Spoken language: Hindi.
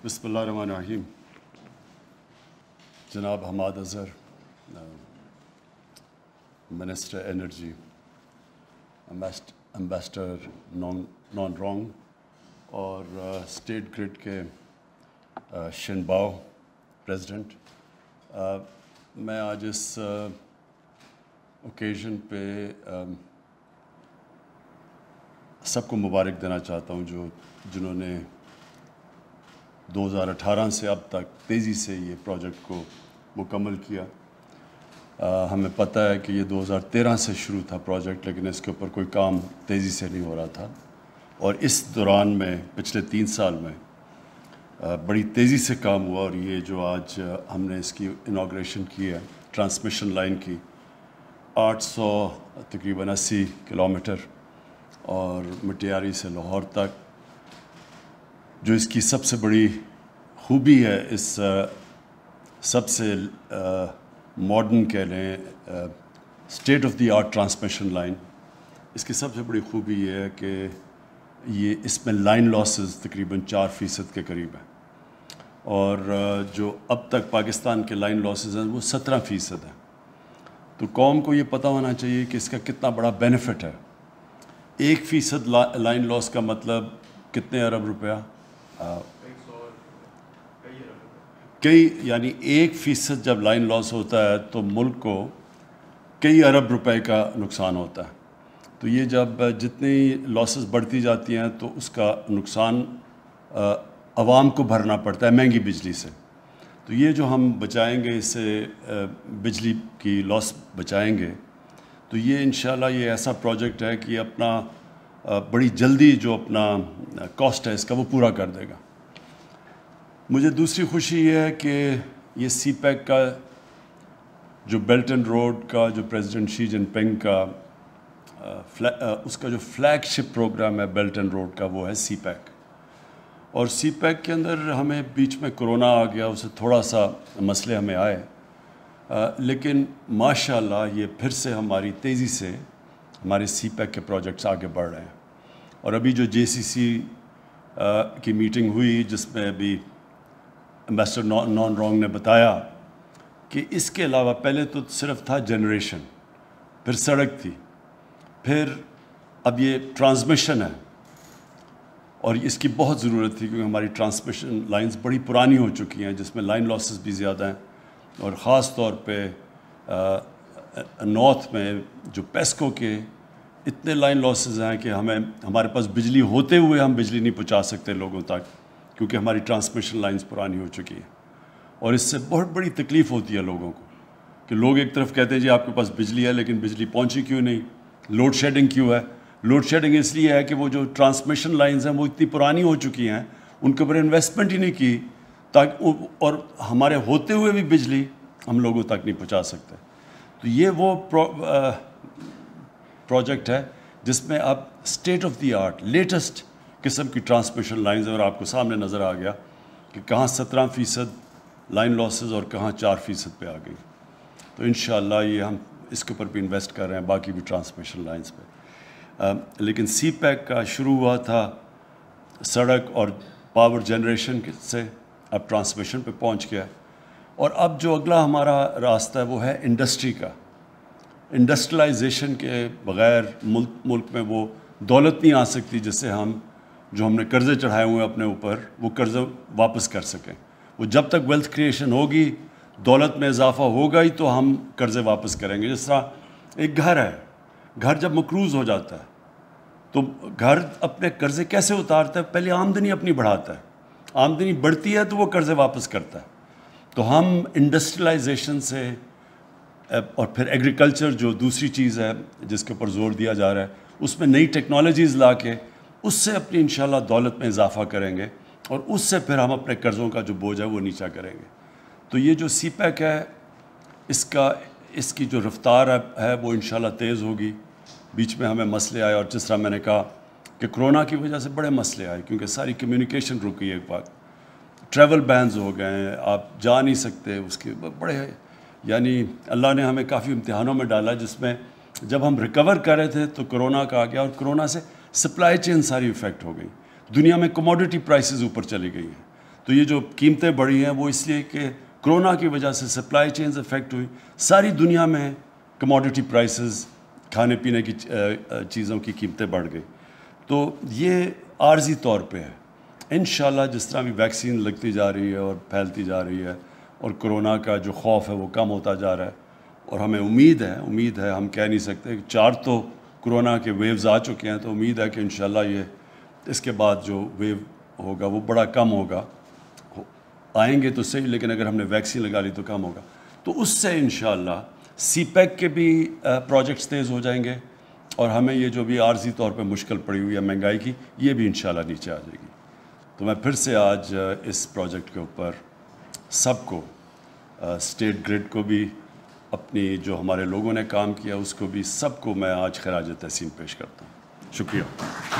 बसमीम जनाब Hammad Azhar minister energy ambassador Nong Nong Rong और स्टेट uh, ग्रिड के uh, शिनबाओ प्रेसिडेंट uh, मैं आज इस ओकेज़न पे सबको मुबारक देना चाहता हूँ जो जिन्होंने 2018 से अब तक तेज़ी से ये प्रोजेक्ट को मुकम्मल किया आ, हमें पता है कि ये 2013 से शुरू था प्रोजेक्ट लेकिन इसके ऊपर कोई काम तेज़ी से नहीं हो रहा था और इस दौरान में पिछले तीन साल में आ, बड़ी तेज़ी से काम हुआ और ये जो आज हमने इसकी इनाग्रेशन की है ट्रांसमिशन लाइन की 800 तकरीबन अस्सी किलोमीटर और मटियारी से लाहौर तक जो इसकी सबसे बड़ी खूबी है इस सबसे मॉडर्न कह लें state of the art transmission line इसकी सबसे बड़ी खूबी ये है कि ये इसमें लाइन लॉसेस तकरीबन चार फ़ीसद के करीब हैं और जो अब तक पाकिस्तान के लाइन लॉसेस हैं वो सत्रह फ़ीसद हैं तो कौम को ये पता होना चाहिए कि इसका कितना बड़ा बेनिफिट है एक फ़ीसद ला, लाइन लॉस का मतलब कितने अरब रुपया कई यानी एक फीसद जब लाइन लॉस होता है तो मुल्क को कई अरब रुपए का नुकसान होता है तो ये जब जितनी लॉसेस बढ़ती जाती हैं तो उसका नुकसान आवाम को भरना पड़ता है महंगी बिजली से तो ये जो हम बचाएंगे इससे बिजली की लॉस बचाएंगे तो ये इन ये ऐसा प्रोजेक्ट है कि अपना बड़ी जल्दी जो अपना कॉस्ट है इसका वो पूरा कर देगा मुझे दूसरी खुशी ये है कि ये सी पैक का जो बेल्ट एंड रोड का जो प्रेसिडेंट शी जिनपिंग का आ, उसका जो फ्लैगशिप प्रोग्राम है बेल्ट एंड रोड का वो है सी पैक और सी पैक के अंदर हमें बीच में कोरोना आ गया उससे थोड़ा सा मसले हमें आए आ, लेकिन माशाल्लाह ये फिर से हमारी तेज़ी से हमारे सी पैक के प्रोजेक्ट्स आगे बढ़ रहे हैं और अभी जो जे की मीटिंग हुई जिसमें अभी एम्बेसडर नॉन नौ, रॉन्ग ने बताया कि इसके अलावा पहले तो सिर्फ था जनरेशन फिर सड़क थी फिर अब ये ट्रांसमिशन है और इसकी बहुत ज़रूरत थी क्योंकि हमारी ट्रांसमिशन लाइंस बड़ी पुरानी हो चुकी हैं जिसमें लाइन लॉसेस भी ज़्यादा हैं और ख़ास तौर पे नॉर्थ में जो पेस्को के इतने लाइन लॉसेस हैं कि हमें हमारे पास बिजली होते हुए हम बिजली नहीं पहुंचा सकते लोगों तक क्योंकि हमारी ट्रांसमिशन लाइंस पुरानी हो चुकी हैं और इससे बहुत बड़ी तकलीफ़ होती है लोगों को कि लोग एक तरफ कहते हैं जी आपके पास बिजली है लेकिन बिजली पहुंची क्यों नहीं लोड शेडिंग क्यों है लोड शेडिंग इसलिए है कि वो जो ट्रांसमिशन लाइंस हैं वो इतनी पुरानी हो चुकी हैं उनके ऊपर इन्वेस्टमेंट ही नहीं की ताकि और हमारे होते हुए भी बिजली हम लोगों तक नहीं पहुँचा सकते तो ये वो प्रोजेक्ट है जिसमें अब state of the art latest किस्म की ट्रांसमिशन लाइन्स और आपको सामने नज़र आ गया कि कहाँ सत्रह फ़ीसद लाइन लॉसेज और कहाँ चार फ़ीसद पर आ गई तो इन ये हम इसके ऊपर भी इन्वेस्ट कर रहे हैं बाकी भी ट्रांसमिशन लाइन्स पर लेकिन सी पैक e का शुरू हुआ था सड़क और पावर जनरेशन से अब ट्रांसमिशन पर पहुँच गया और अब जो अगला हमारा रास्ता है वो है इंडस्ट्री का इंडस्ट्रलाइजेशन के बग़ैर मुल्क मुल्क में वो दौलत नहीं आ सकती जिससे हम जो हमने कर्ज़े चढ़ाए हुए हैं अपने ऊपर वो कर्ज़ वापस कर सकें वो जब तक वेल्थ क्रिएशन होगी दौलत में इजाफा होगा ही तो हम कर्ज़े वापस करेंगे जिस तरह एक घर है घर जब मकरूज़ हो जाता है तो घर अपने कर्ज़े कैसे उतारता है पहले आमदनी अपनी बढ़ाता है आमदनी बढ़ती है तो वो कर्ज़े वापस करता है तो हम इंडस्ट्रलाइजेशन से और फिर एग्रीकल्चर जो दूसरी चीज़ है जिसके ऊपर जोर दिया जा रहा है उसमें नई टेक्नोलॉजीज़ ला के उससे अपनी इन दौलत में इजाफा करेंगे और उससे फिर हम अपने कर्ज़ों का जो बोझ है वो नीचा करेंगे तो ये जो सी पैक e है इसका इसकी जो रफ्तार है वो इन तेज़ होगी बीच में हमें मसले आए और जिस तरह मैंने कहा कि कोरोना की वजह से बड़े मसले आए क्योंकि सारी कम्युनिकेशन रुकी है एक बात ट्रैवल बैनस हो गए हैं आप जा नहीं सकते उसके बड़े यानी अल्लाह ने हमें काफ़ी इम्तहानों में डाला जिसमें जब हम रिकवर कर रहे थे तो कोरोना का आ गया और कोरोना से सप्लाई चेन सारी इफ़ेक्ट हो गई दुनिया में कमोडिटी प्राइसेस ऊपर चली गई हैं तो ये जो कीमतें बढ़ी हैं वो इसलिए कि कोरोना की वजह से सप्लाई चेन इफ़ेक्ट हुई सारी दुनिया में कमोडिटी प्राइसेस खाने पीने की चीज़ों की कीमतें बढ़ गई तो ये आर्जी तौर पे है इन जिस तरह भी वैक्सीन लगती जा रही है और फैलती जा रही है और कोरोना का जो खौफ है वो कम होता जा रहा है और हमें उम्मीद है उम्मीद है हम कह नहीं सकते चार तो कोरोना के वेव्स आ चुके हैं तो उम्मीद है कि इन ये इसके बाद जो वेव होगा वो बड़ा कम होगा आएंगे तो सही लेकिन अगर हमने वैक्सीन लगा ली तो कम होगा तो उससे इन सी पैक के भी प्रोजेक्ट्स तेज़ हो जाएंगे और हमें ये जो भी आर्जी तौर पे मुश्किल पड़ी हुई है महंगाई की ये भी इन नीचे आ जाएगी तो मैं फिर से आज इस प्रोजेक्ट के ऊपर सबको स्टेट ग्रिड को भी अपनी जो हमारे लोगों ने काम किया उसको भी सबको मैं आज खराज तहसीन पेश करता हूँ शुक्रिया